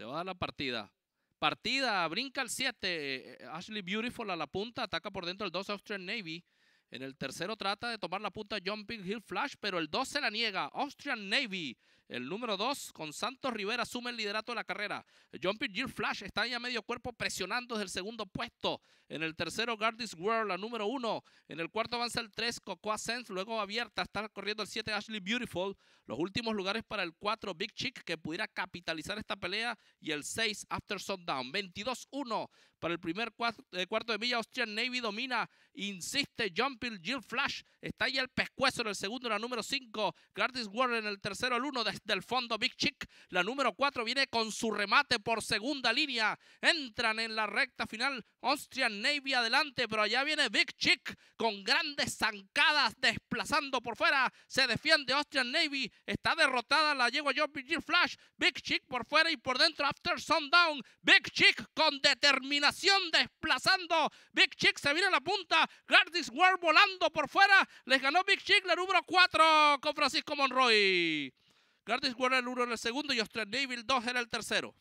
Se va a dar la partida. Partida, brinca el 7. Eh, eh, Ashley Beautiful a la punta, ataca por dentro el 2 Austrian Navy. En el tercero trata de tomar la punta Jumping Hill Flash, pero el 2 se la niega. Austrian Navy el número 2, con Santos Rivera, asume el liderato de la carrera. John Jill Flash está ahí medio cuerpo presionando desde el segundo puesto. En el tercero, Gardis World, la número 1. En el cuarto avanza el 3, Cocoa Sense. Luego abierta, está corriendo el 7, Ashley Beautiful. Los últimos lugares para el 4, Big Chick, que pudiera capitalizar esta pelea. Y el 6, After Sundown. 22-1 para el primer eh, cuarto, de milla. Austrian Navy domina. Insiste, John Jill Flash. Está ahí el pescuezo en el segundo, la número 5. Gardis World en el tercero, el 1 del fondo Big Chick. La número 4 viene con su remate por segunda línea. Entran en la recta final Austrian Navy adelante, pero allá viene Big Chick con grandes zancadas desplazando por fuera. Se defiende Austrian Navy. Está derrotada la yegua yo Flash. Big Chick por fuera y por dentro After Sundown. Big Chick con determinación desplazando. Big Chick se viene a la punta. Gardis World volando por fuera. Les ganó Big Chick la número 4 con Francisco Monroy. Gardish era el uno en el segundo y Australian Neville 2 era el tercero.